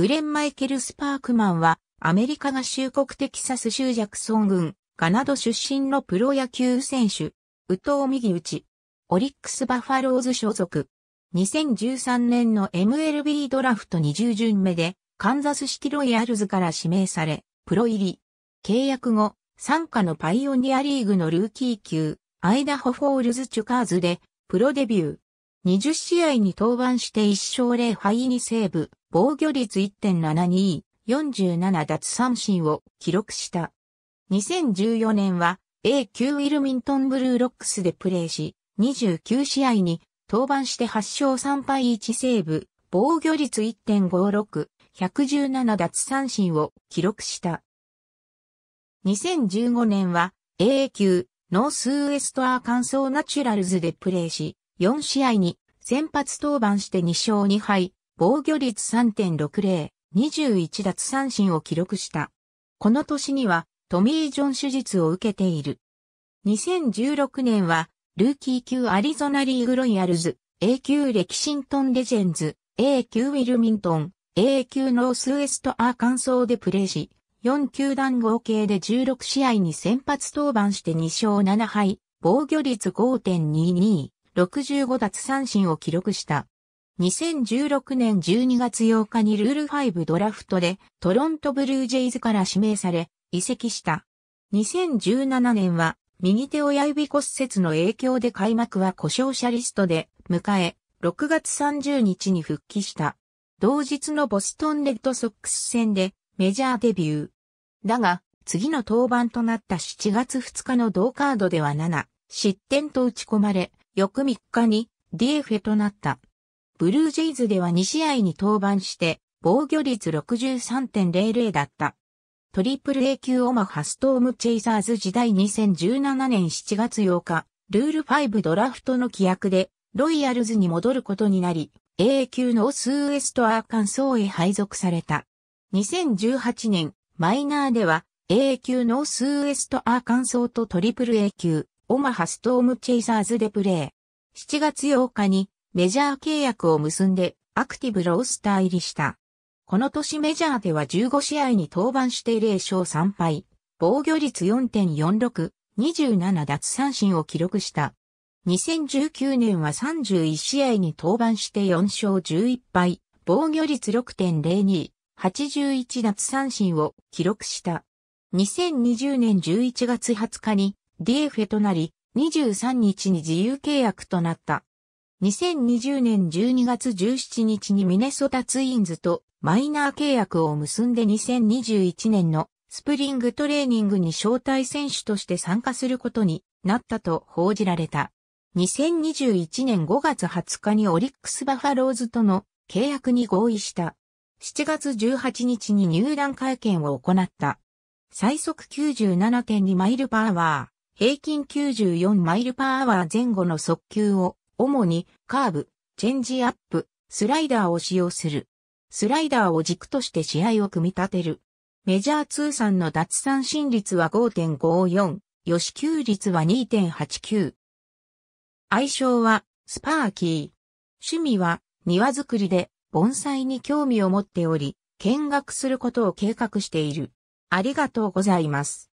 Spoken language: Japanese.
グレン・マイケル・スパークマンは、アメリカ合衆国テキサス州ジャクソン郡、ガナド出身のプロ野球選手、宇藤右打オリックス・バファローズ所属。2013年の MLB ドラフト20巡目で、カンザスシティロイヤルズから指名され、プロ入り。契約後、参加のパイオニアリーグのルーキー級、アイダホフォールズ・チュカーズで、プロデビュー。20試合に登板して1勝0敗にセーブ、防御率1.72、47奪三振を記録した。2014年は A 級ウィルミントンブルーロックスでプレーし、29試合に登板して8勝3敗1セーブ、防御率1.56、117奪三振を記録した。2015年は A 級ノースウエストアーカンソーナチュラルズでプレーし、4試合に先発登板して2勝2敗、防御率3.60、21奪三振を記録した。この年にはトミー・ジョン手術を受けている。2016年は、ルーキー級アリゾナリーグロイヤルズ、A 級レキシントンレジェンズ、A 級ウィルミントン、A 級ノースウエストアーカンソーでプレーし、4球団合計で16試合に先発登板して2勝7敗、防御率5.22、65奪三振を記録した。2016年12月8日にルール5ドラフトでトロントブルージェイズから指名され移籍した。2017年は右手親指骨折の影響で開幕は故障者リストで迎え6月30日に復帰した。同日のボストンレッドソックス戦でメジャーデビュー。だが次の登板となった7月2日の同カードでは7失点と打ち込まれ翌3日に DF となった。ブルージェイズでは2試合に登板して、防御率63.00だった。トリプル A 級オマハストームチェイサーズ時代2017年7月8日、ルール5ドラフトの規約で、ロイヤルズに戻ることになり、A 級のスーウエストアーカンソーへ配属された。2018年、マイナーでは、A 級のスウエストアーカンソーとトリプル A 級、オマハストームチェイサーズでプレー。7月8日にメジャー契約を結んでアクティブロースター入りした。この年メジャーでは15試合に登板して0勝3敗、防御率4.46、27奪三振を記録した。2019年は31試合に登板して4勝11敗、防御率6.02、81奪三振を記録した。2020年11月20日に d f となり、23日に自由契約となった。2020年12月17日にミネソタツインズとマイナー契約を結んで2021年のスプリングトレーニングに招待選手として参加することになったと報じられた。2021年5月20日にオリックスバファローズとの契約に合意した。7月18日に入団会見を行った。最速97.2マイルパワー、平均94マイルパワー前後の速球を主にカーブ、チェンジアップ、スライダーを使用する。スライダーを軸として試合を組み立てる。メジャー通算の奪三振率は5.54、予支給率は2.89。相性はスパーキー。趣味は庭作りで盆栽に興味を持っており、見学することを計画している。ありがとうございます。